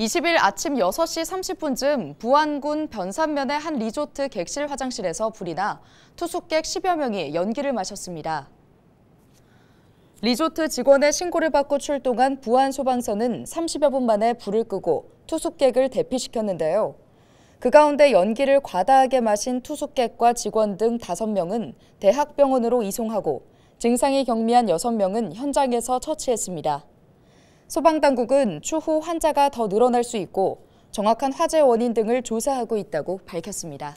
20일 아침 6시 30분쯤 부안군 변산면의 한 리조트 객실 화장실에서 불이 나 투숙객 10여 명이 연기를 마셨습니다. 리조트 직원의 신고를 받고 출동한 부안소방서는 30여 분 만에 불을 끄고 투숙객을 대피시켰는데요. 그 가운데 연기를 과다하게 마신 투숙객과 직원 등 5명은 대학병원으로 이송하고 증상이 경미한 6명은 현장에서 처치했습니다. 소방당국은 추후 환자가 더 늘어날 수 있고 정확한 화재 원인 등을 조사하고 있다고 밝혔습니다.